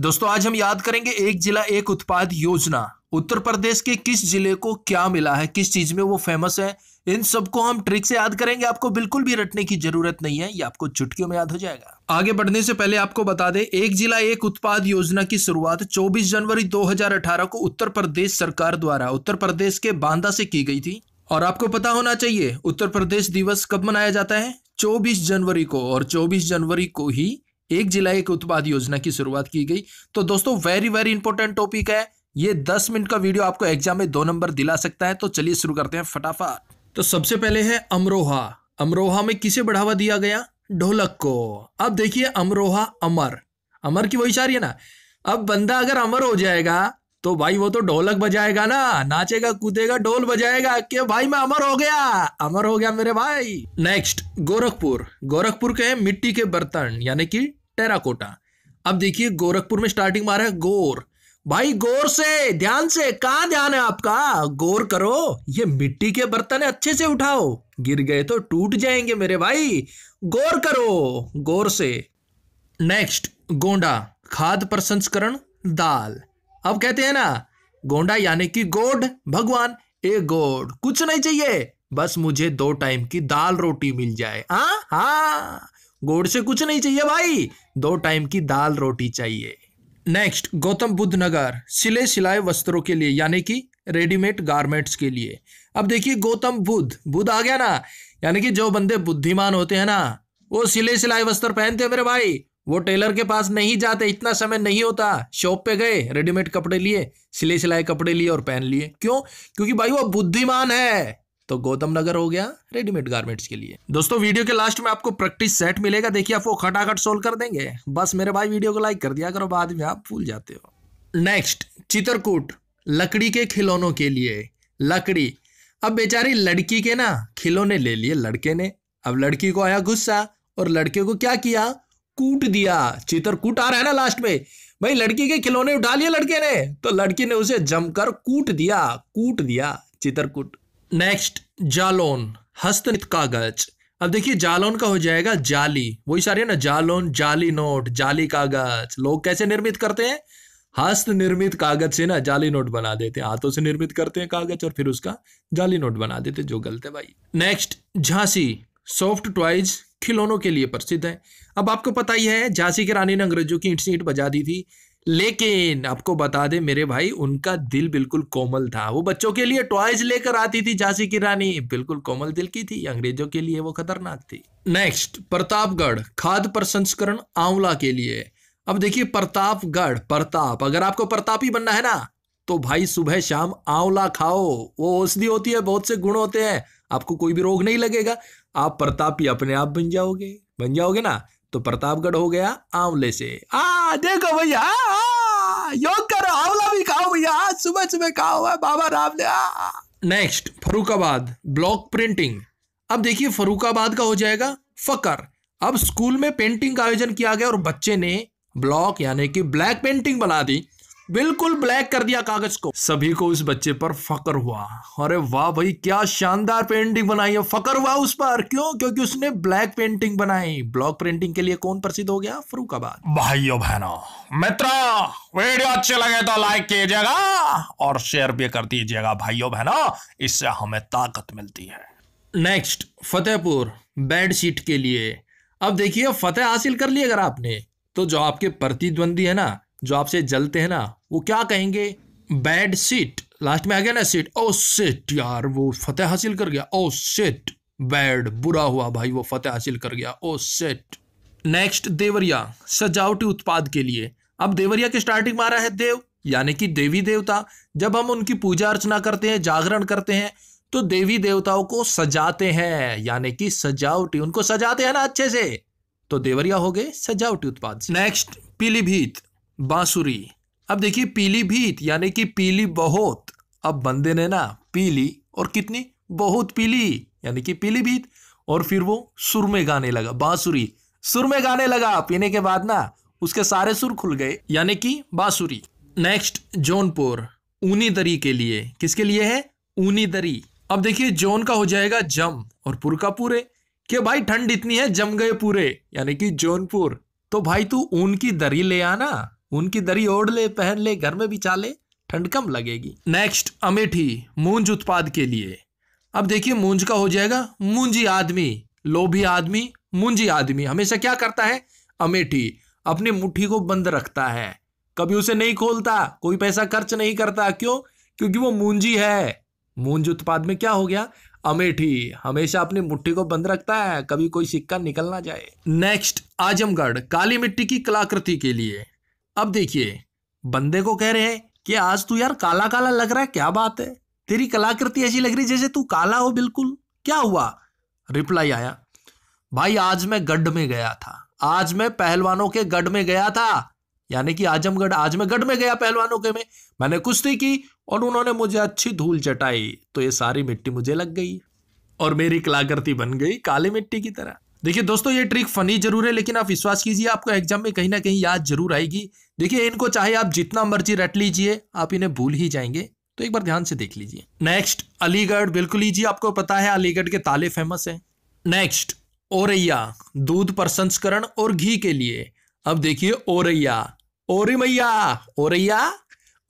दोस्तों आज हम याद करेंगे एक जिला एक उत्पाद योजना उत्तर प्रदेश के किस जिले को क्या मिला है किस चीज में वो फेमस है इन सबको हम ट्रिक से याद करेंगे आपको बिल्कुल भी रटने की जरूरत नहीं है ये आपको चुटकियों में याद हो जाएगा आगे बढ़ने से पहले आपको बता दें एक जिला एक उत्पाद योजना की शुरुआत 24 जनवरी 2018 को उत्तर प्रदेश सरकार द्वारा उत्तर प्रदेश के बांदा से की गई थी और आपको पता होना चाहिए उत्तर प्रदेश दिवस कब मनाया जाता है 24 जनवरी को और 24 जनवरी को ही एक जिला एक उत्पाद योजना की शुरुआत की गई तो दोस्तों वेरी वेरी इंपॉर्टेंट टॉपिक है ये दस मिनट का वीडियो आपको एग्जाम में दो नंबर दिला सकता है तो चलिए शुरू करते हैं फटाफट तो सबसे पहले है अमरोहा अमरोहा में किसे बढ़ावा दिया गया ढोलक को अब देखिए अमरोहा अमर अमर की वही चार ना अब बंदा अगर अमर हो जाएगा तो भाई वो तो ढोलक बजाएगा ना नाचेगा कूदेगा ढोल बजाएगा कि भाई मैं अमर हो गया अमर हो गया मेरे भाई नेक्स्ट गोरखपुर गोरखपुर के मिट्टी के बर्तन यानी कि टेराकोटा अब देखिए गोरखपुर में स्टार्टिंग मारा है गोर भाई गोर से ध्यान से कहा ध्यान है आपका गोर करो ये मिट्टी के बर्तन अच्छे से उठाओ गिर गए तो टूट जाएंगे मेरे भाई गौर करो गौर से नेक्स्ट गोंडा खाद प्रसंस्करण दाल अब कहते हैं ना गोंडा यानी कि गोड भगवान ए गोड कुछ नहीं चाहिए बस मुझे दो टाइम की दाल रोटी मिल जाए हाँ हाँ गोड से कुछ नहीं चाहिए भाई दो टाइम की दाल रोटी चाहिए नेक्स्ट गौतम बुद्ध नगर सिले सिलाए वस्त्रों के लिए यानी कि रेडीमेड गारमेंट्स के लिए अब देखिए गौतम बुद्ध बुद्ध आ गया ना यानी कि जो बंदे बुद्धिमान होते हैं ना वो सिले सिलाए वस्त्र पहनते हैं मेरे भाई वो टेलर के पास नहीं जाते इतना समय नहीं होता शॉप पे गए रेडीमेड कपड़े लिए सिले सिलाए कपड़े लिए और पहन लिए क्यों क्योंकि भाई वो बुद्धिमान है तो गौतम नगर हो गया रेडीमेड गारमेंट्स के लिए दोस्तों वीडियो के लास्ट में आपको प्रैक्टिस सेट मिलेगा देखिए आप वो खटाखट सोल्व कर देंगे बस मेरे भाई वीडियो को लाइक कर दिया करो बाद में आप भूल जाते हो नेक्स्ट चित्रकूट लकड़ी के खिलौनों के लिए लकड़ी अब बेचारी लड़की के ना खिलौने ले लिए लड़के ने अब लड़की को आया गुस्सा और लड़के को क्या किया कूट दिया चितर कूट आ रहा है ना लास्ट में भाई लड़की के खिलौने उठा लिए लड़के ने तो लड़की ने उसे जमकर कूट दिया कूट दिया चितरकूट नेक्स्ट जालोन हस्तनित कागज अब देखिए जालोन का हो जाएगा जाली वही सारे ना जालोन जाली नोट जाली कागज लोग कैसे निर्मित करते हैं हस्त निर्मित कागज से ना जाली नोट बना देते हैं हाथों से निर्मित करते हैं कागज और फिर उसका जाली नोट बना देते जो गलत है भाई नेक्स्ट झांसी सॉफ्ट टॉयज खिलौनों के लिए प्रसिद्ध है अब आपको पता ही है झांसी की रानी ने अंग्रेजों की ईट से ईट बजा दी थी लेकिन आपको बता दे मेरे भाई उनका दिल बिल्कुल कोमल था वो बच्चों के लिए टॉयज लेकर आती थी झांसी की रानी बिल्कुल कोमल दिल की थी अंग्रेजों के लिए वो खतरनाक थी नेक्स्ट प्रतापगढ़ खाद प्रसंस्करण आंवला के लिए अब देखिए प्रतापगढ़ प्रताप अगर आपको प्रताप ही बनना है ना तो भाई सुबह शाम आंवला खाओ वो औषधि होती है बहुत से गुण होते हैं आपको कोई भी रोग नहीं लगेगा आप प्रताप ही अपने आप बन जाओगे बन जाओगे ना तो प्रतापगढ़ हो गया आंवले से आ देखो भैया योग करो आंवला भी खाओ भैया सुबह सुबह खाओ बाबा राम ने नेक्स्ट फरुखाबाद ब्लॉक प्रिंटिंग अब देखिए फरुखाबाद का हो जाएगा फकर अब स्कूल में पेंटिंग का आयोजन किया गया और बच्चे ने ब्लॉक यानी कि ब्लैक पेंटिंग बना दी बिल्कुल ब्लैक कर दिया कागज को सभी को उस बच्चे पर फकर हुआ अरे वाह भाई क्या शानदार पेंटिंग बनाई है फकर हुआ उस पर क्यों क्योंकि उसने ब्लैक पेंटिंग बनाई ब्लॉक पेंटिंग के लिए कौन प्रसिद्ध हो गया फरूखाबाद भाइयों बहनों मित्रों वीडियो अच्छे लगे तो लाइक कीजिएगा और शेयर भी कर दीजिएगा भाइयों बहनों इससे हमें ताकत मिलती है नेक्स्ट फतेहपुर बेडशीट के लिए अब देखिए फतेह हासिल कर लिए अगर आपने तो जो आपके प्रतिद्वंदी है ना जो आपसे जलते हैं ना वो क्या कहेंगे बैड सीट लास्ट में आ गया ना सीट ओ सीट यार वो फतेह हासिल कर गया ओ सीट बैड बुरा हुआ भाई वो फतेह हासिल कर गया ओ सेट नेक्स्ट देवरिया सजावटी उत्पाद के लिए अब देवरिया के स्टार्टिंग में आ रहा है देव यानी कि देवी देवता जब हम उनकी पूजा अर्चना करते हैं जागरण करते हैं तो देवी देवताओं को सजाते हैं यानी कि सजावटी उनको सजाते हैं ना अच्छे से तो देवरिया हो गए सजावटी उत्पाद नेक्स्ट पीलीभीत बांसुरी अब देखिए पीली भीत यानी कि पीली बहुत अब बंदे ने ना पीली और कितनी बहुत पीली यानी कि पीली भीत और फिर वो सुर में गाने लगा बांसुरी सुर में गाने लगा पीने के बाद ना उसके सारे सुर खुल गए यानी कि बांसुरी नेक्स्ट जौनपुर ऊनी दरी के लिए किसके लिए है ऊनी दरी अब देखिए जौन का हो जाएगा जम और पुर का पूरे कि भाई ठंड इतनी है जम गए पूरे यानी कि जौनपुर तो भाई तू ऊन की दरी ले आना उनकी दरी ओढ़ ले पहन ले घर में भी चाले ठंड कम लगेगी नेक्स्ट अमेठी मूंज उत्पाद के लिए अब देखिए मूंज का हो जाएगा मूंजी आदमी लोभी आदमी मुंजी आदमी हमेशा क्या करता है अमेठी अपनी मुट्ठी को बंद रखता है कभी उसे नहीं खोलता कोई पैसा खर्च नहीं करता क्यों क्योंकि वो मूंजी है मूंज उत्पाद में क्या हो गया अमेठी हमेशा अपनी मुट्ठी को बंद रखता है कभी कोई सिक्का निकल ना जाए नेक्स्ट आजमगढ़ काली मिट्टी की कलाकृति के लिए अब देखिए बंदे को कह रहे हैं कि आज तू यार काला काला लग रहा है क्या बात है तेरी कलाकृति ऐसी लग रही जैसे तू काला हो बिल्कुल क्या हुआ रिप्लाई आया भाई आज मैं गढ़ में गया था आज मैं पहलवानों के गढ़ में गया था यानी कि आजमगढ़ आज मैं गढ़ में गया पहलवानों के में मैंने कुश्ती की और उन्होंने मुझे अच्छी धूल चटाई तो ये सारी मिट्टी मुझे लग गई और मेरी कलाकृति बन गई काली मिट्टी की तरह देखिए दोस्तों ये ट्रिक फनी जरूर है लेकिन आप विश्वास कीजिए आपको एग्जाम में कहीं ना कहीं याद जरूर आएगी देखिए इनको चाहे आप जितना मर्जी रट लीजिए आप इन्हें भूल ही जाएंगे तो एक बार ध्यान से देख लीजिए नेक्स्ट अलीगढ़ बिल्कुल ही जी आपको पता है अलीगढ़ के ताले फेमस है नेक्स्ट ओरैया दूध प्रसंस्करण और घी के लिए अब देखिए ओरैया ओरी मैया ओरैया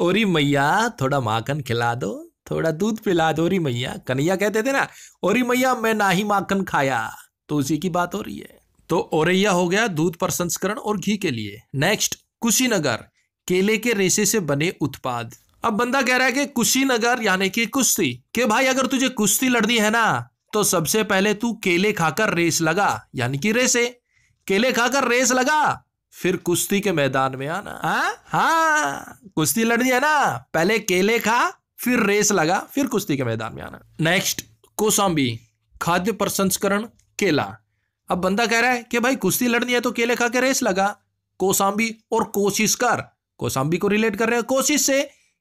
ओरी मैया थोड़ा माखन खिला दो थोड़ा दूध पिला दो ओरी मैया कन्हैया कहते थे ना ओरी मैया मैं ना ही माखन खाया तो उसी की बात हो रही है तो औरैया हो गया दूध प्रसंस्करण और घी के लिए नेक्स्ट कुशीनगर केले के रेशे से बने उत्पाद अब बंदा कह रहा है कि कुशीनगर यानी कि कुश्ती के भाई अगर तुझे कुश्ती लड़नी है ना तो सबसे पहले तू केले खाकर रेस लगा यानी कि रेसे केले खाकर रेस लगा फिर कुश्ती के मैदान में आना हा? हा? कुश्ती लड़नी है ना पहले केले खा फिर रेस लगा फिर कुश्ती के मैदान में आना नेक्स्ट कोसाम्बी खाद्य प्रसंस्करण केला अब बंदा कह रहा है कि भाई कुश्ती लड़नी है तो केले खा के रेस लगा कोसाम्बी और कोशिश कर कोसाम्बी को रिलेट कर रहे हैं कोशिश से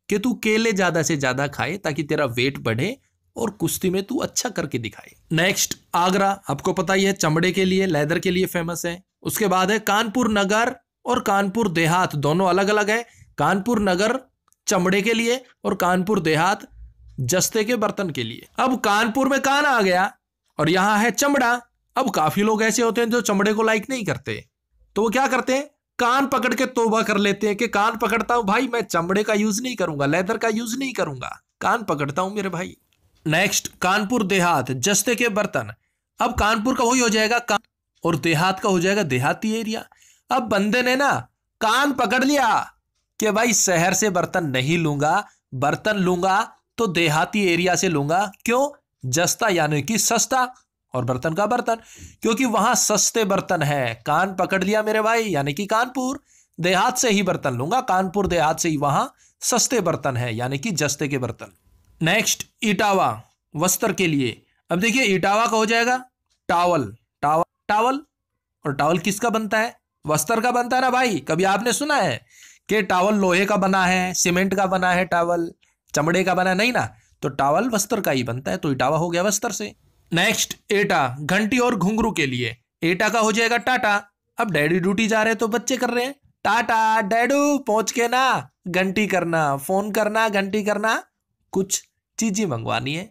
कि तू केले ज्यादा से ज्यादा खाए ताकि तेरा वेट बढ़े और कुश्ती में तू अच्छा करके दिखाए नेक्स्ट आगरा आपको पता ही है चमड़े के लिए लेदर के लिए फेमस है उसके बाद है कानपुर नगर और कानपुर देहात दोनों अलग अलग है कानपुर नगर चमड़े के लिए और कानपुर देहात जस्ते के बर्तन के लिए अब कानपुर में कान आ गया और यहां है चमड़ा अब काफी लोग ऐसे होते हैं जो चमड़े को लाइक नहीं करते तो वो क्या करते हैं कान पकड़ के तोबा कर लेते हैं कि कान पकड़ता हूं भाई मैं चमड़े का यूज नहीं करूंगा लेदर का यूज नहीं करूंगा कान पकड़ता हूं मेरे भाई नेक्स्ट कानपुर देहात जस्ते के बर्तन अब कानपुर का वही हो जाएगा कान और देहात का हो जाएगा देहाती एरिया अब बंदे ने ना कान पकड़ लिया कि भाई शहर से बर्तन नहीं लूंगा बर्तन लूंगा तो देहाती एरिया से लूंगा क्यों जस्ता यानी कि सस्ता और बर्तन का बर्तन क्योंकि वहां सस्ते बर्तन है कान पकड़ लिया मेरे भाई यानी कि कानपुर देहात से ही बर्तन लूंगा कानपुर देहात से ही वहां सस्ते बर्तन है यानी कि जस्ते के बर्तन नेक्स्ट इटावा वस्त्र के लिए अब देखिए इटावा का हो जाएगा टावल टावल टावल और टावल किसका बनता है वस्त्र का बनता है ना भाई कभी आपने सुना है कि टावल लोहे का बना है सीमेंट का बना है टावल चमड़े का बना है नहीं ना तो टावल वस्त्र का ही बनता है तो इटावा हो गया वस्त्र से नेक्स्ट एटा घंटी और घुंगरू के लिए एटा का हो जाएगा टाटा अब डैडी ड्यूटी जा रहे हैं तो बच्चे कर रहे हैं टाटा डैडू पहुंच के ना घंटी करना फोन करना घंटी करना कुछ चीजें मंगवानी है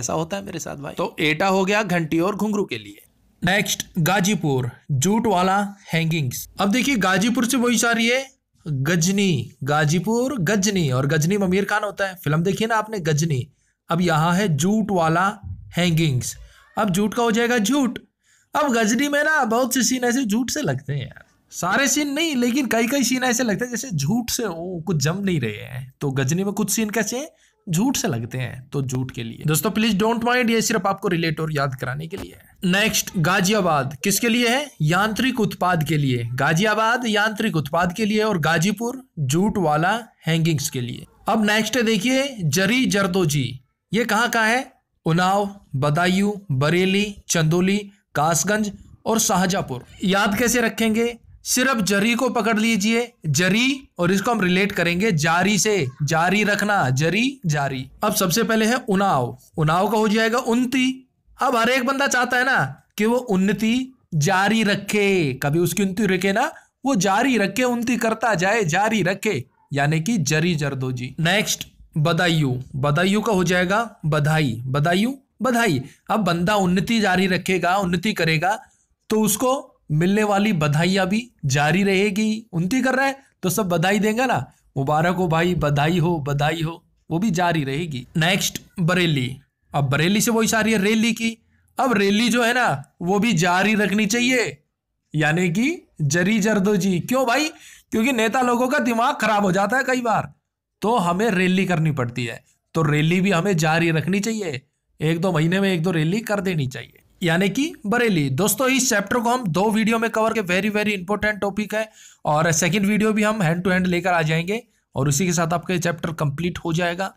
ऐसा होता है मेरे साथ भाई तो एटा हो गया घंटी और घुंगरू के लिए नेक्स्ट गाजीपुर जूट वाला हैंगिंग्स अब देखिए गाजीपुर से वही जा रही है गजनी गाजीपुर गजनी और गजनी में खान होता है फिल्म देखिए ना आपने गजनी अब यहाँ है जूट वाला हैंगिंग्स अब जूट का हो जाएगा झूठ अब गजनी में ना बहुत से सीन ऐसे झूठ से लगते हैं यार सारे सीन नहीं लेकिन कई कई सीन ऐसे लगते हैं जैसे झूठ से वो कुछ जम नहीं रहे हैं तो गजनी में कुछ सीन कैसे हैं झूठ से लगते हैं तो झूठ के लिए दोस्तों प्लीज डोंट माइंड ये सिर्फ आपको रिलेट और याद कराने के लिए नेक्स्ट गाजियाबाद किसके लिए है यांत्रिक उत्पाद के लिए गाजियाबाद यांत्रिक उत्पाद के लिए और गाजीपुर जूट वाला हैंगिंग्स के लिए अब नेक्स्ट है देखिए जरी जरदोजी ये कहाँ का है उनाव बदायूं बरेली चंदोली कासगंज और शाहजहापुर याद कैसे रखेंगे सिर्फ जरी को पकड़ लीजिए जरी और इसको हम रिलेट करेंगे जारी से जारी रखना जरी जारी अब सबसे पहले है उनाव उनाव का हो जाएगा उन्नति अब हर एक बंदा चाहता है ना कि वो उन्नति जारी रखे कभी उसकी उन्नति रखे ना वो जारी रखे उन्नति करता जाए जारी रखे यानी कि जरी जी नेक्स्ट बदायू बदायू का हो जाएगा बधाई बदायू बधाई अब बंदा उन्नति जारी रखेगा उन्नति करेगा तो उसको मिलने वाली बधाइयाँ भी जारी रहेगी उनती कर रहा है तो सब बधाई देंगे ना मुबारक हो भाई बधाई हो बधाई हो वो भी जारी रहेगी नेक्स्ट बरेली अब बरेली से वही सारी है रैली की अब रैली जो है ना वो भी जारी रखनी चाहिए यानी कि जरी जरदो जी क्यों भाई क्योंकि नेता लोगों का दिमाग खराब हो जाता है कई बार तो हमें रैली करनी पड़ती है तो रैली भी हमें जारी रखनी चाहिए एक दो महीने में एक दो रैली कर देनी चाहिए यानी कि बरेली दोस्तों इस चैप्टर को हम दो वीडियो में कवर के वेरी वेरी इंपॉर्टेंट टॉपिक है और सेकंड वीडियो भी हम हैंड टू हैंड लेकर आ जाएंगे और उसी के साथ आपका चैप्टर कंप्लीट हो जाएगा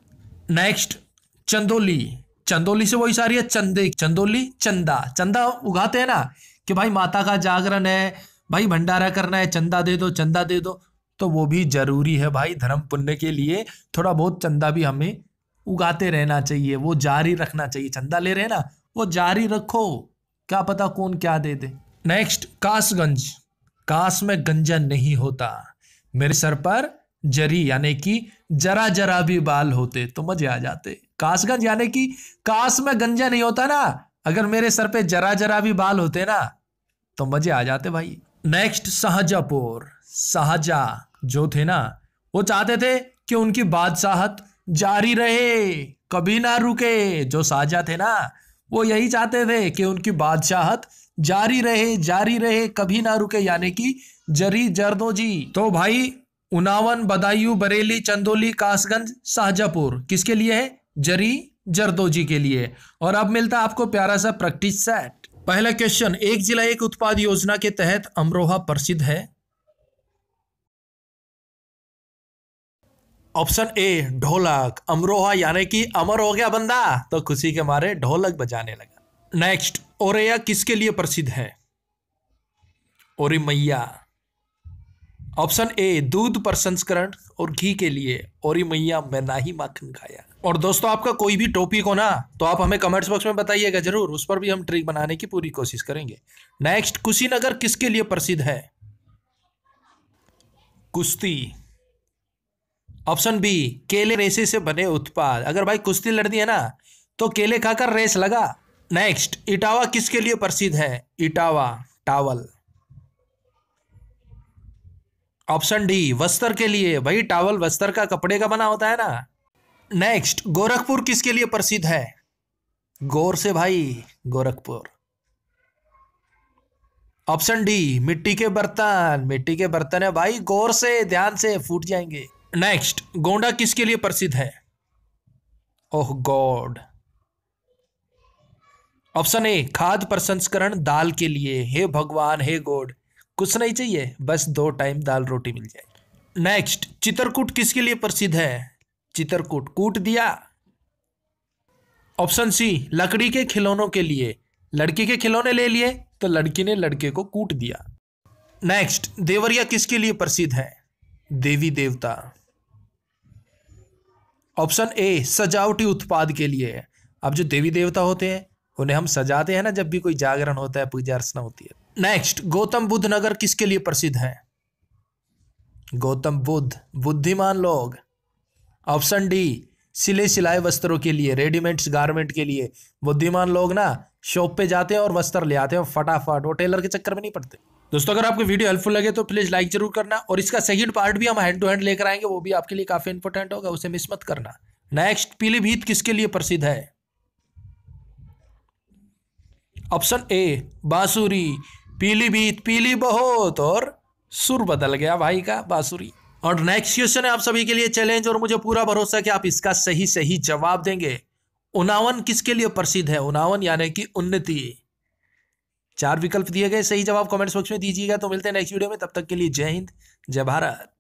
नेक्स्ट चंदोली चंदोली से वही सारी है चंदे चंदोली चंदा चंदा उगाते हैं ना कि भाई माता का जागरण है भाई भंडारा करना है चंदा दे दो चंदा दे दो तो वो भी जरूरी है भाई धर्म पुण्य के लिए थोड़ा बहुत चंदा भी हमें उगाते रहना चाहिए वो जारी रखना चाहिए चंदा ले रहे हैं ना वो जारी रखो क्या पता कौन क्या दे दे नेक्स्ट कासगंज कास में गंजा नहीं होता मेरे सर पर जरी यानी कि जरा जरा भी बाल होते तो मजे आ जाते कासगंज यानी कि कास में गंजा नहीं होता ना अगर मेरे सर पे जरा जरा भी बाल होते ना तो मजे आ जाते भाई नेक्स्ट शाहजापुर शाहजहा जो थे ना वो चाहते थे कि उनकी बादशाहत जारी रहे कभी ना रुके जो शाहजहा थे ना वो यही चाहते थे कि उनकी बादशाहत जारी रहे जारी रहे कभी ना रुके यानी कि जरी जरदोजी तो भाई उनावन बदायूं बरेली चंदोली कासगंज शाहजहापुर किसके लिए है जरी जरदोजी के लिए और अब मिलता आपको प्यारा सा प्रैक्टिस सेट पहला क्वेश्चन एक जिला एक उत्पाद योजना के तहत अमरोहा प्रसिद्ध है ऑप्शन ए ढोलक अमरोहा यानी कि अमर हो गया बंदा तो खुशी के मारे ढोलक बजाने लगा नेक्स्ट ओरैया किसके लिए प्रसिद्ध है ओरी मैया ऑप्शन ए दूध प्रसंस्करण और घी के लिए और मैया ना ही माखन खाया और दोस्तों आपका कोई भी टॉपिक हो ना तो आप हमें कमेंट्स बॉक्स में बताइएगा जरूर उस पर भी हम ट्रिक बनाने की पूरी कोशिश करेंगे नेक्स्ट कुशीनगर किसके लिए प्रसिद्ध है कुश्ती ऑप्शन बी केले रेसे से बने उत्पाद अगर भाई कुश्ती लड़नी है ना तो केले खाकर रेस लगा नेक्स्ट इटावा किसके लिए प्रसिद्ध है इटावा टावल ऑप्शन डी वस्त्र के लिए भाई टावल वस्त्र का कपड़े का बना होता है ना नेक्स्ट गोरखपुर किसके लिए प्रसिद्ध है गौर से भाई गोरखपुर ऑप्शन डी मिट्टी के बर्तन मिट्टी के बर्तन है भाई गौर से ध्यान से फूट जाएंगे नेक्स्ट गोंडा किसके लिए प्रसिद्ध है ओह गॉड ऑप्शन ए खाद प्रसंस्करण दाल के लिए हे भगवान हे गॉड कुछ नहीं चाहिए बस दो टाइम दाल रोटी मिल जाए नेक्स्ट चित्रकूट किसके लिए प्रसिद्ध है चित्रकूट कूट दिया ऑप्शन सी लकड़ी के खिलौनों के लिए लड़की के खिलौने ले लिए तो लड़की ने लड़के को कूट दिया नेक्स्ट देवरिया किसके लिए प्रसिद्ध है देवी देवता ऑप्शन ए सजावटी उत्पाद के लिए है अब जो देवी देवता होते हैं उन्हें हम सजाते हैं ना जब भी कोई जागरण होता है पूजा अर्चना होती है नेक्स्ट गौतम बुद्ध नगर किसके लिए प्रसिद्ध है गौतम बुद्ध बुद्धिमान लोग ऑप्शन डी सिले सिलाए वस्त्रों के लिए रेडीमेड गारमेंट के लिए बुद्धिमान लोग ना शॉप पे जाते हैं और वस्त्र ले आते हैं फटाफट वो टेलर के चक्कर में नहीं पड़ते दोस्तों अगर आपको वीडियो हेल्पफुल लगे तो प्लीज़ लाइक जरूर करना और इसका सेकंड पार्ट भी हम हैंड टू हैंड लेकर आएंगे वो भी आपके लिए काफ़ी इंपोर्टेंट होगा उसे मिस मत करना नेक्स्ट पीलीभीत किसके लिए प्रसिद्ध है ऑप्शन ए बांसुरी पीलीभीत पीली बहुत और सुर बदल गया भाई का बांसुरी और नेक्स्ट क्वेश्चन है आप सभी के लिए चैलेंज और मुझे पूरा भरोसा कि आप इसका सही सही जवाब देंगे उनावन किसके लिए प्रसिद्ध है उनावन यानी कि उन्नति चार विकल्प दिए गए सही जवाब कमेंट बॉक्स में दीजिएगा तो मिलते हैं नेक्स्ट वीडियो में तब तक के लिए जय हिंद जय भारत